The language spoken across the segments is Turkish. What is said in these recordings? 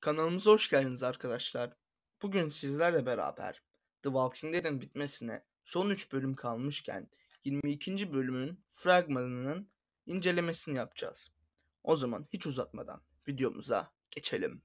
Kanalımıza hoş geldiniz arkadaşlar. Bugün sizlerle beraber The Walking Dead'in bitmesine son 3 bölüm kalmışken 22. bölümün fragmanının incelemesini yapacağız. O zaman hiç uzatmadan videomuza geçelim.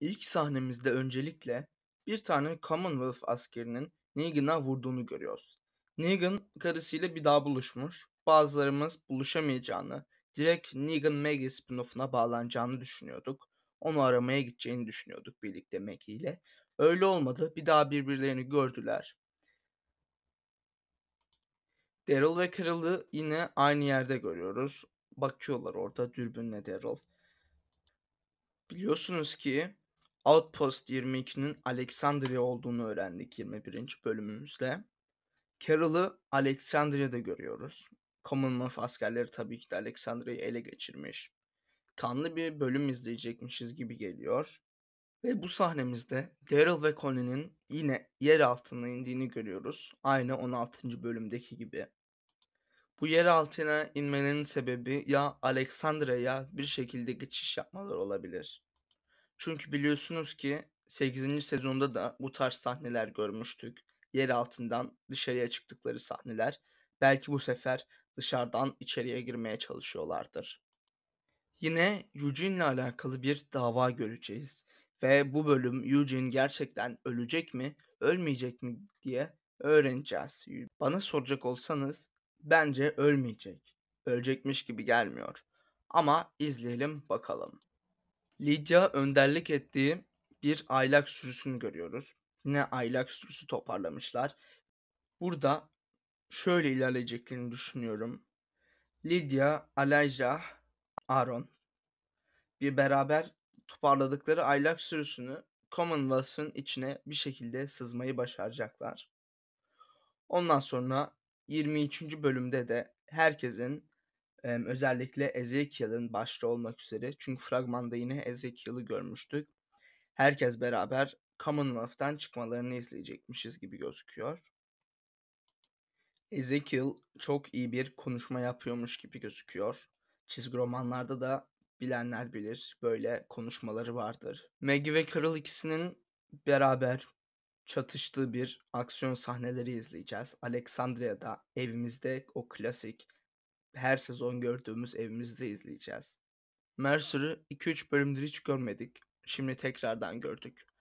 İlk sahnemizde öncelikle bir tane Commonwealth askerinin Negan'a vurduğunu görüyoruz. Negan karısıyla bir daha buluşmuş. Bazılarımız buluşamayacağını, direkt Negan Maggie spin-off'una bağlanacağını düşünüyorduk. Onu aramaya gideceğini düşünüyorduk birlikte Maggie ile. Öyle olmadı. Bir daha birbirlerini gördüler. Daryl ve Carol'ı yine aynı yerde görüyoruz. Bakıyorlar orada dürbünle Daryl. Biliyorsunuz ki Outpost 22'nin Alexandria olduğunu öğrendik 21. bölümümüzde. Carroll'ı Alexandria'da görüyoruz. Commonwealth askerleri tabii ki de Alexandria'yı ele geçirmiş. Kanlı bir bölüm izleyecekmişiz gibi geliyor. Ve bu sahnemizde Daryl ve Colin'in yine yer altına indiğini görüyoruz. Aynı 16. bölümdeki gibi. Bu yer altına inmenin sebebi ya Alexandra'ya bir şekilde geçiş yapmalar olabilir. Çünkü biliyorsunuz ki 8. sezonda da bu tarz sahneler görmüştük yer altından dışarıya çıktıkları sahneler belki bu sefer dışarıdan içeriye girmeye çalışıyorlardır. Yine ile alakalı bir dava göreceğiz ve bu bölüm Eugene gerçekten ölecek mi, ölmeyecek mi diye öğreneceğiz. Bana soracak olsanız bence ölmeyecek. Ölecekmiş gibi gelmiyor. Ama izleyelim bakalım. Lydia önderlik ettiği bir aylak sürüsünü görüyoruz. Yine aylak sürüsü toparlamışlar. Burada şöyle ilerleyeceklerini düşünüyorum. Lydia, Alayja, Aaron bir beraber toparladıkları aylak sürüsünü Commonwealth'ın içine bir şekilde sızmayı başaracaklar. Ondan sonra 23. bölümde de herkesin özellikle Ezekiel'in başta olmak üzere çünkü fragmanda yine Ezekiel'i görmüştük. Herkes beraber Commonwealth'ten çıkmalarını izleyecekmişiz gibi gözüküyor. Ezekiel çok iyi bir konuşma yapıyormuş gibi gözüküyor. Çizgi romanlarda da bilenler bilir böyle konuşmaları vardır. Maggie ve Carol ikisinin beraber çatıştığı bir aksiyon sahneleri izleyeceğiz. Alexandria'da evimizde o klasik her sezon gördüğümüz evimizde izleyeceğiz. Mercer'ı 2-3 bölümdür hiç görmedik. Şimdi tekrardan gördük.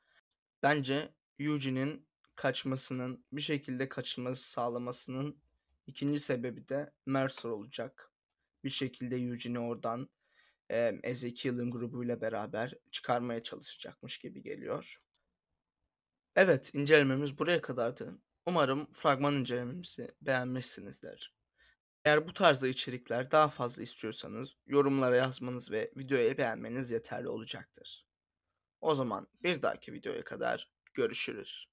Bence Yuji'nin kaçmasının, bir şekilde kaçılması sağlamasının ikinci sebebi de Mercer olacak. Bir şekilde Yuji'ni oradan e, Ezekiel'in grubuyla beraber çıkarmaya çalışacakmış gibi geliyor. Evet, incelememiz buraya kadardı. Umarım fragman incelememizi beğenmişsinizdir. Eğer bu tarzda içerikler daha fazla istiyorsanız yorumlara yazmanız ve videoya beğenmeniz yeterli olacaktır. O zaman bir dahaki videoya kadar görüşürüz.